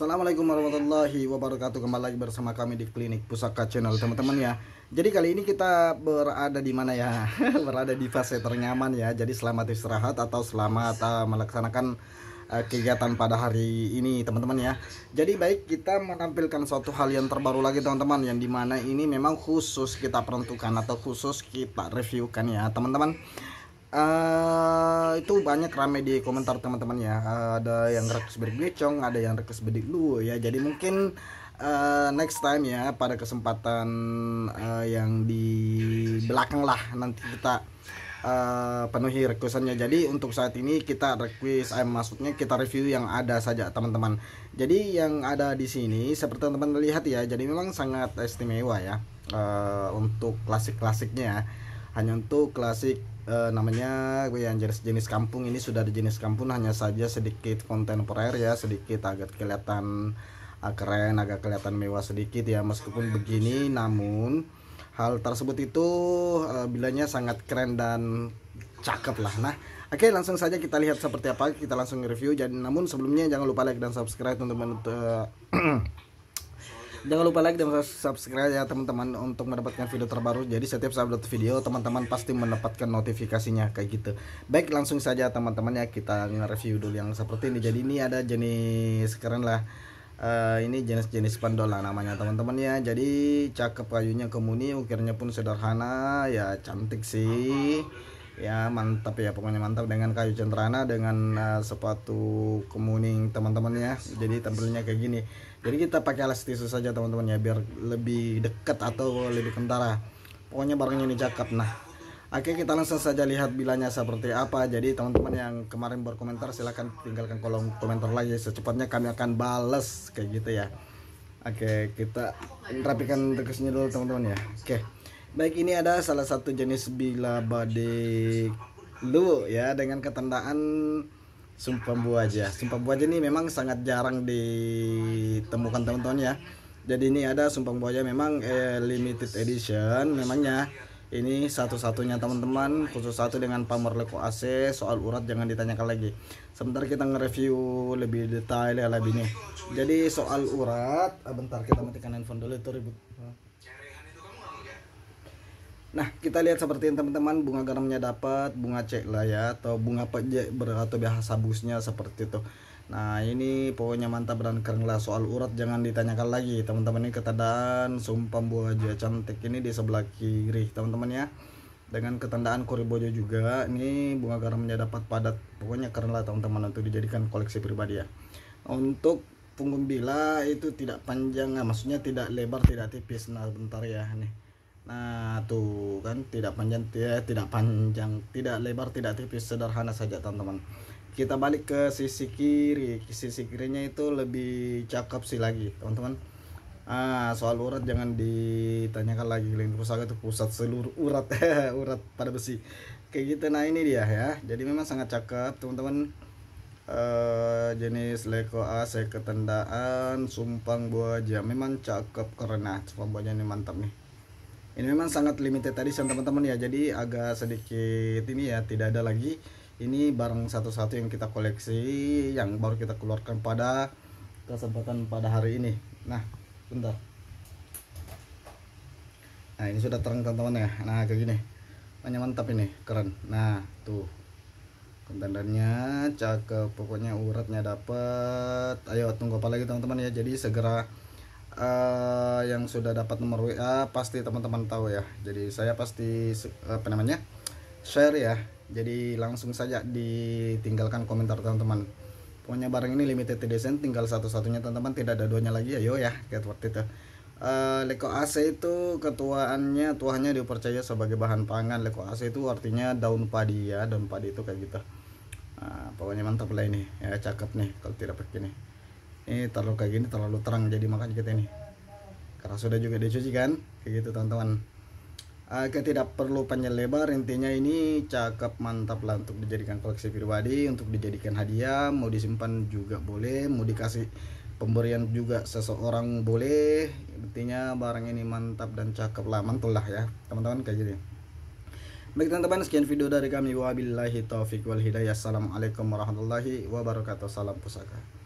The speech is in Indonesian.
Assalamualaikum warahmatullahi wabarakatuh Kembali lagi bersama kami di Klinik Pusaka Channel teman-teman ya Jadi kali ini kita berada di mana ya Berada di fase ternyaman ya Jadi selamat istirahat atau selamat uh, melaksanakan uh, kegiatan pada hari ini teman-teman ya Jadi baik kita menampilkan suatu hal yang terbaru lagi teman-teman Yang dimana ini memang khusus kita peruntukan atau khusus kita reviewkan ya teman-teman Uh, itu banyak rame di komentar teman-teman ya uh, ada yang rekus berbicong ada yang rekus bedik lu ya jadi mungkin uh, next time ya pada kesempatan uh, yang di belakang lah nanti kita uh, penuhi requestannya jadi untuk saat ini kita request eh, maksudnya kita review yang ada saja teman-teman jadi yang ada di sini seperti teman-teman lihat ya jadi memang sangat istimewa ya uh, untuk klasik-klasiknya ya. hanya untuk klasik uh, namanya yang jenis jenis kampung ini sudah ada jenis kampung hanya saja sedikit konten perair ya sedikit agak kelihatan uh, keren agak kelihatan mewah sedikit ya meskipun begini namun hal tersebut itu uh, eh, bilanya sangat keren dan cakep lah nah Oke langsung saja kita lihat seperti apa kita langsung review jadi namun sebelumnya jangan lupa like dan subscribe untuk menutup Jangan lupa like dan subscribe ya teman-teman untuk mendapatkan video terbaru. Jadi setiap saya upload video teman-teman pasti mendapatkan notifikasinya kayak gitu. Baik langsung saja teman-teman ya kita review dulu yang seperti ini. Jadi ini ada jenis keren lah. Uh, ini jenis-jenis pandola namanya teman-teman ya. Jadi cakep kayunya kemuni, ukirnya pun sederhana, ya cantik sih ya mantap ya pokoknya mantap dengan kayu centrana dengan uh, sepatu kemuning teman teman ya jadi tampilnya kayak gini jadi kita pakai alas tisu saja teman-teman ya biar lebih deket atau lebih kentara pokoknya barangnya ini cakep nah Oke kita langsung saja lihat bilanya seperti apa Jadi teman-teman yang kemarin berkomentar silahkan tinggalkan kolom komentar lagi Secepatnya kami akan bales kayak gitu ya Oke kita rapikan tekesnya dulu teman-teman ya Oke Baik, ini ada salah satu jenis bila badik lu ya dengan ketendaan sumpah buaja. Sumpah buaja ini memang sangat jarang ditemukan teman-teman ya. Jadi ini ada sumpah buaja memang eh, limited edition memangnya. Ini satu-satunya teman-teman khusus satu dengan pamor leko AC soal urat jangan ditanyakan lagi. Sebentar kita nge-review lebih detail ya lebih nih. Jadi soal urat, ah, bentar kita matikan handphone dulu itu ribut. Nah, kita lihat seperti ini teman-teman bunga garamnya dapat, bunga cek lah ya atau bunga pejek atau bahasa busnya seperti itu. Nah, ini pokoknya mantap dan keren lah soal urat jangan ditanyakan lagi. Teman-teman ini ketandaan sumpah buah aja cantik ini di sebelah kiri, teman-teman ya. Dengan ketandaan koribojo juga, ini bunga garamnya dapat padat. Pokoknya keren lah teman-teman untuk dijadikan koleksi pribadi ya. Untuk punggung bila itu tidak panjang, ah, maksudnya tidak lebar, tidak tipis. Nah, bentar ya nih Nah, tuh kan tidak panjang tidak, eh, tidak panjang, tidak lebar, tidak tipis, sederhana saja, teman-teman. Kita balik ke sisi kiri. Sisi kirinya itu lebih cakep sih lagi, teman-teman. Ah, soal urat jangan ditanyakan lagi. link pusaka itu pusat seluruh urat, urat pada besi. Kayak gitu nah ini dia ya. Jadi memang sangat cakep, teman-teman. Uh, jenis leko AC ketendaan sumpang jam memang cakep karena nah, sumpang buahnya ini mantap nih ini memang sangat limited tadi teman-teman ya jadi agak sedikit ini ya tidak ada lagi ini barang satu-satu yang kita koleksi yang baru kita keluarkan pada kesempatan pada hari ini nah bentar nah ini sudah terang teman-teman ya nah kayak gini hanya mantap ini keren nah tuh kontendernya cakep pokoknya uratnya dapet ayo tunggu apa lagi teman-teman ya jadi segera uh, yang sudah dapat nomor WA pasti teman-teman tahu ya. Jadi saya pasti apa namanya? share ya. Jadi langsung saja ditinggalkan komentar teman-teman. pokoknya barang ini limited edition tinggal satu-satunya teman-teman tidak ada duanya lagi ya yo ya kayak worth eh, itu. Uh, Leko AC itu ketuaannya tuahnya dipercaya sebagai bahan pangan. Leko AC itu artinya daun padi ya, daun padi itu kayak gitu. Nah, pokoknya mantap lah ini ya cakep nih kalau tidak begini ini eh, terlalu kayak gini terlalu terang jadi makanya kita ini karena sudah juga dicuci kan kayak gitu teman-teman agak tidak perlu panjang lebar intinya ini cakep mantap lah untuk dijadikan koleksi pribadi untuk dijadikan hadiah mau disimpan juga boleh mau dikasih pemberian juga seseorang boleh intinya barang ini mantap dan cakep lah mantul lah ya teman-teman kayak gitu ya. baik teman-teman sekian video dari kami wabillahi taufiq wal hidayah assalamualaikum warahmatullahi wabarakatuh salam pusaka